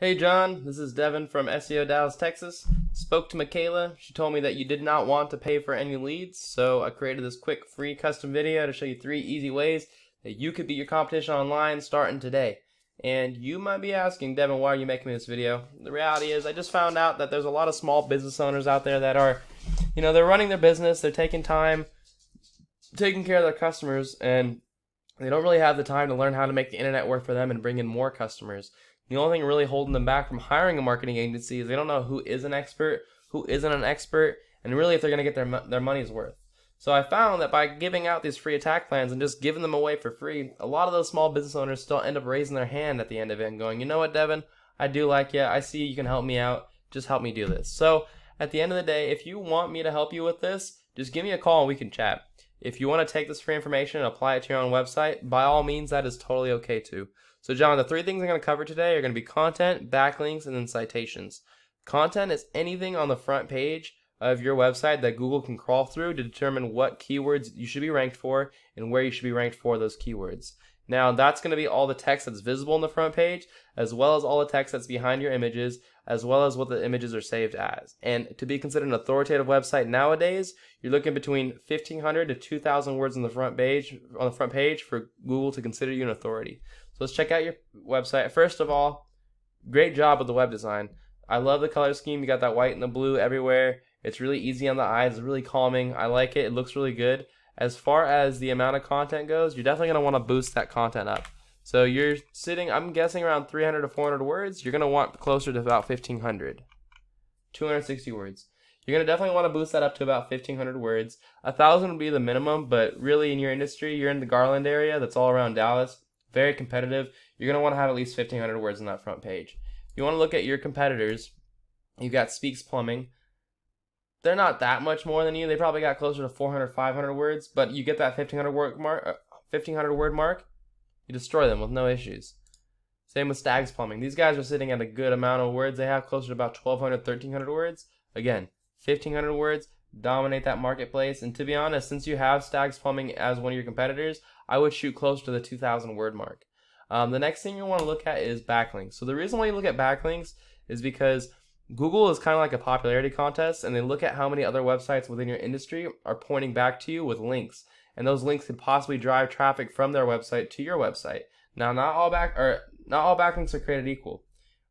Hey John, this is Devin from SEO Dallas, Texas. Spoke to Michaela. She told me that you did not want to pay for any leads, so I created this quick free custom video to show you three easy ways that you could beat your competition online starting today. And you might be asking, Devin, why are you making this video? The reality is I just found out that there's a lot of small business owners out there that are, you know, they're running their business, they're taking time, taking care of their customers, and they don't really have the time to learn how to make the internet work for them and bring in more customers. The only thing really holding them back from hiring a marketing agency is they don't know who is an expert, who isn't an expert, and really if they're going to get their, their money's worth. So I found that by giving out these free attack plans and just giving them away for free, a lot of those small business owners still end up raising their hand at the end of it and going, you know what, Devin, I do like you. I see you can help me out. Just help me do this. So at the end of the day, if you want me to help you with this, just give me a call and we can chat. If you want to take this free information and apply it to your own website, by all means, that is totally okay too. So John, the three things I'm going to cover today are going to be content, backlinks, and then citations. Content is anything on the front page of your website that Google can crawl through to determine what keywords you should be ranked for and where you should be ranked for those keywords. Now, that's going to be all the text that's visible on the front page, as well as all the text that's behind your images, as well as what the images are saved as. And to be considered an authoritative website nowadays, you're looking between 1500 to 2000 words on the front page on the front page for Google to consider you an authority. So let's check out your website. First of all, great job with the web design. I love the color scheme. You got that white and the blue everywhere. It's really easy on the eyes. It's really calming. I like it. It looks really good. As far as the amount of content goes, you're definitely going to want to boost that content up. So you're sitting, I'm guessing around 300 to 400 words. You're going to want closer to about 1500. 260 words. You're going to definitely want to boost that up to about 1500 words. A thousand would be the minimum, but really in your industry, you're in the Garland area. That's all around Dallas very competitive. You're going to want to have at least 1,500 words on that front page. you want to look at your competitors, you've got Speaks Plumbing. They're not that much more than you. They probably got closer to 400, 500 words, but you get that 1,500 word mark, 1,500 uh, word mark, you destroy them with no issues. Same with Stags Plumbing. These guys are sitting at a good amount of words. They have closer to about 1,200, 1,300 words. Again, 1,500 words, dominate that marketplace. And to be honest, since you have Stags Plumbing as one of your competitors, I would shoot close to the 2,000 word mark. Um, the next thing you want to look at is backlinks. So the reason why you look at backlinks is because Google is kind of like a popularity contest, and they look at how many other websites within your industry are pointing back to you with links, and those links could possibly drive traffic from their website to your website. Now, not all back or not all backlinks are created equal.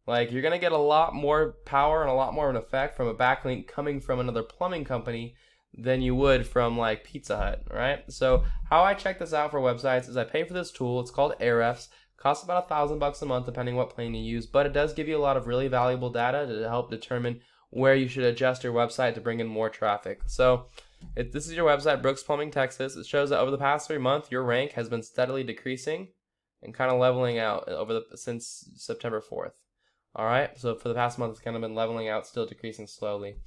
Like you're gonna get a lot more power and a lot more of an effect from a backlink coming from another plumbing company than you would from like Pizza Hut, right? So how I check this out for websites is I pay for this tool. It's called Ahrefs. Costs about a thousand bucks a month depending what plane you use, but it does give you a lot of really valuable data to help determine where you should adjust your website to bring in more traffic. So if this is your website, Brooks Plumbing Texas, it shows that over the past three months, your rank has been steadily decreasing and kind of leveling out over the since September 4th. All right, so for the past month, it's kind of been leveling out, still decreasing slowly. It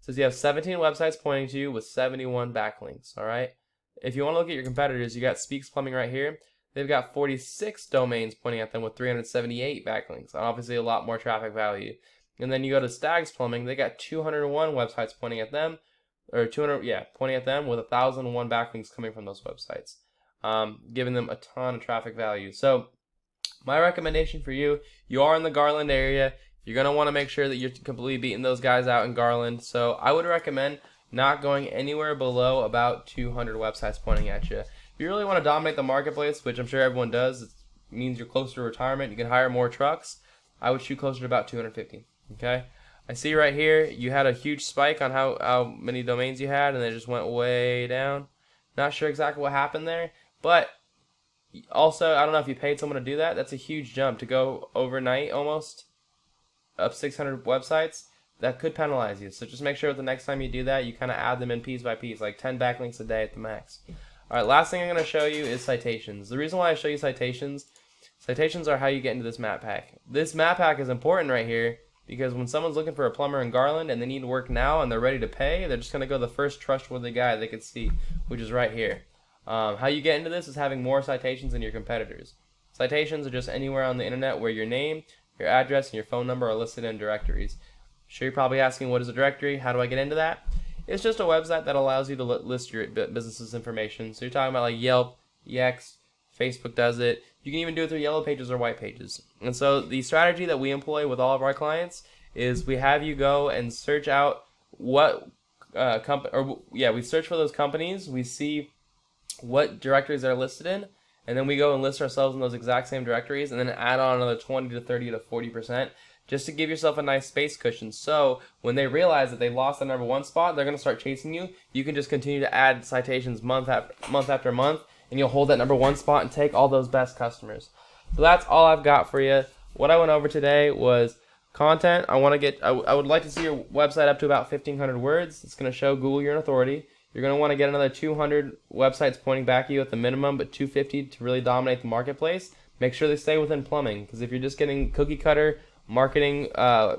says you have 17 websites pointing to you with 71 backlinks. All right, if you want to look at your competitors, you got Speaks Plumbing right here. They've got 46 domains pointing at them with 378 backlinks, obviously a lot more traffic value. And then you go to Stags Plumbing, they got 201 websites pointing at them, or 200, yeah, pointing at them with 1,001 backlinks coming from those websites, um, giving them a ton of traffic value. So my recommendation for you, you are in the Garland area. You're going to want to make sure that you're completely beating those guys out in Garland. So I would recommend not going anywhere below about 200 websites pointing at you. If you really want to dominate the marketplace, which I'm sure everyone does, it means you're closer to retirement, you can hire more trucks. I would shoot closer to about 250. Okay? I see right here you had a huge spike on how, how many domains you had and they just went way down. Not sure exactly what happened there, but also, I don't know if you paid someone to do that. That's a huge jump to go overnight almost up 600 websites. That could penalize you. So just make sure the next time you do that, you kind of add them in piece by piece, like 10 backlinks a day at the max. All right, last thing I'm going to show you is citations. The reason why I show you citations, citations are how you get into this map pack. This map pack is important right here because when someone's looking for a plumber in Garland and they need work now and they're ready to pay, they're just going to go the first trustworthy guy they could see, which is right here. Um, how you get into this is having more citations than your competitors. Citations are just anywhere on the internet where your name, your address, and your phone number are listed in directories. Sure, you're probably asking, what is a directory? How do I get into that? It's just a website that allows you to list your business's information. So you're talking about like Yelp, Yext, Facebook does it. You can even do it through yellow pages or white pages. And so the strategy that we employ with all of our clients is we have you go and search out what uh, company, or yeah, we search for those companies. We see what directories are listed in, and then we go and list ourselves in those exact same directories, and then add on another 20 to 30 to 40%, just to give yourself a nice space cushion. So when they realize that they lost the number one spot, they're going to start chasing you. You can just continue to add citations month after month after month, and you'll hold that number one spot and take all those best customers. So that's all I've got for you. What I went over today was content. I want to get. I would like to see your website up to about 1,500 words. It's going to show Google you're an authority. You're going to want to get another 200 websites pointing back at you at the minimum, but 250 to really dominate the marketplace. Make sure they stay within plumbing because if you're just getting cookie cutter marketing, uh,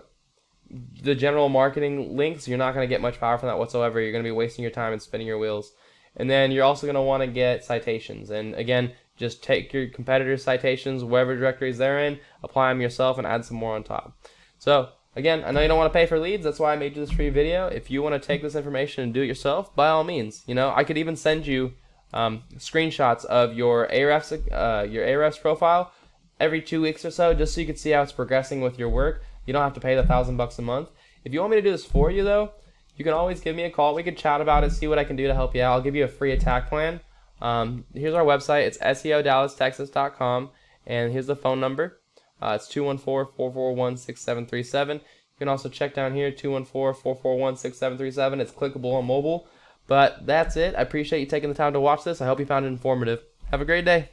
the general marketing links, you're not going to get much power from that whatsoever. You're going to be wasting your time and spinning your wheels. And then you're also going to want to get citations. And again, just take your competitors' citations, whatever directories they're in, apply them yourself, and add some more on top. So Again, I know you don't want to pay for leads. That's why I made this free video. If you want to take this information and do it yourself, by all means. You know, I could even send you um, screenshots of your AREFs, uh, your AREFs profile every two weeks or so, just so you can see how it's progressing with your work. You don't have to pay the thousand bucks a month. If you want me to do this for you though, you can always give me a call. We can chat about it, see what I can do to help you out. I'll give you a free attack plan. Um, here's our website. It's SEODallasTexas.com, and here's the phone number. Uh, it's 214-441-6737. You can also check down here, 214-441-6737. It's clickable on mobile. But that's it. I appreciate you taking the time to watch this. I hope you found it informative. Have a great day.